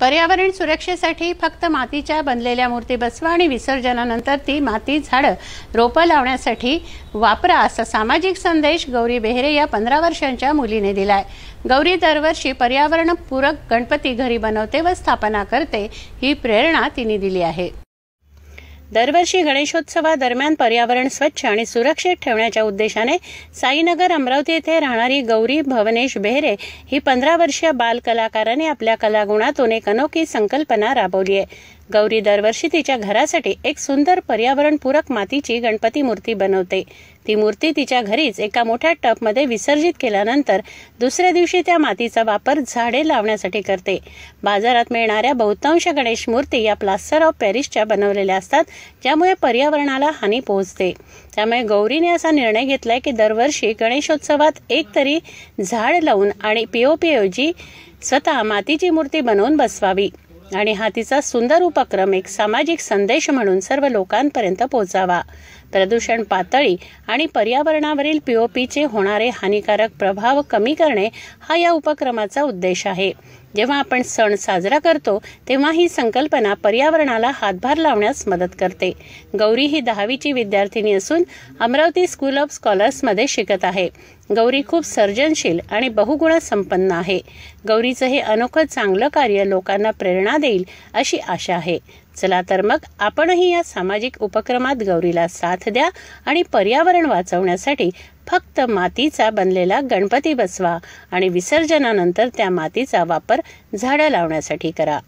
पर्यावरण सुरक्षेसाठी फक्त मातीच्या बनलेल्या मूर्ती बसवा आणि विसर्जनानंतर ती माती झाडं रोपं लावण्यासाठी वापरा असा सामाजिक संदेश गौरी बेहरे या पंधरा वर्षांच्या मुलीने दिलाय गौरी दरवर्षी पर्यावरणपूरक गणपती घरी बनवते व स्थापना करते ही प्रेरणा तिने दिली आहे दरवर्षी गणेशोत्सवादरम्यान पर्यावरण स्वच्छ आणि सुरक्षित ठेवण्याच्या उद्देशाने साईनगर अमरावती येथे राहणारी गौरी भवनेश बेहरे ही पंधरा वर्षीय बाल आपल्या कलागुणातून एक अनोखी संकल्पना राबवली आहे गौरी दरवर्षी तिच्या घरासाठी एक सुंदर पर्यावरणपूरक मातीची गणपती मूर्ती बनवते ती मूर्ती तिच्या घरीच एका मोठ्या टपमध्ये विसर्जित केल्यानंतर दुसऱ्या दिवशी त्या मातीचा वापर झाडे लावण्यासाठी करते बाजारात मिळणाऱ्या बहुतांश गणेश मूर्ती या प्लास्टर ऑफ पॅरिसच्या बनवलेल्या असतात ज्यामुळे पर्यावरणाला हानी पोहोचते त्यामुळे गौरीने असा निर्णय घेतलाय की दरवर्षी गणेशोत्सवात एक तरी झाड लावून आणि पीओपीऐवजी स्वतः मातीची मूर्ती बनवून बसवावी आणि हा तिचा सुंदर उपक्रम एक सामाजिक संदेश म्हणून सर्व लोकांपर्यंत पोचावा प्रदूषण पातळी आणि पर्यावरणावरील पी ओ पीचे होणारे हानिकारक प्रभाव कमी करणे हा या उपक्रमाचा उद्देश आहे जेव्हा आपण सण साजरा करतो तेव्हा ही संकल्पना पर्यावरणाला हातभार लावण्यास मदत करते गौरी ही दहावीची विद्यार्थिनी असून अमरावती स्कूल ऑफ स्कॉलर्समध्ये शिकत आहे गौरी खूप सर्जनशील आणि बहुगुण संपन्न आहे गौरीचं हे अनोखं चांगलं कार्य लोकांना प्रेरणा देईल अशी आशा आहे चला तर मग आपणही या सामाजिक उपक्रमात गौरीला साथ द्या आणि पर्यावरण वाचवण्यासाठी फक्त मातीचा बनलेला गणपती बसवा आणि विसर्जनानंतर त्या मातीचा वापर झाडं लावण्यासाठी करा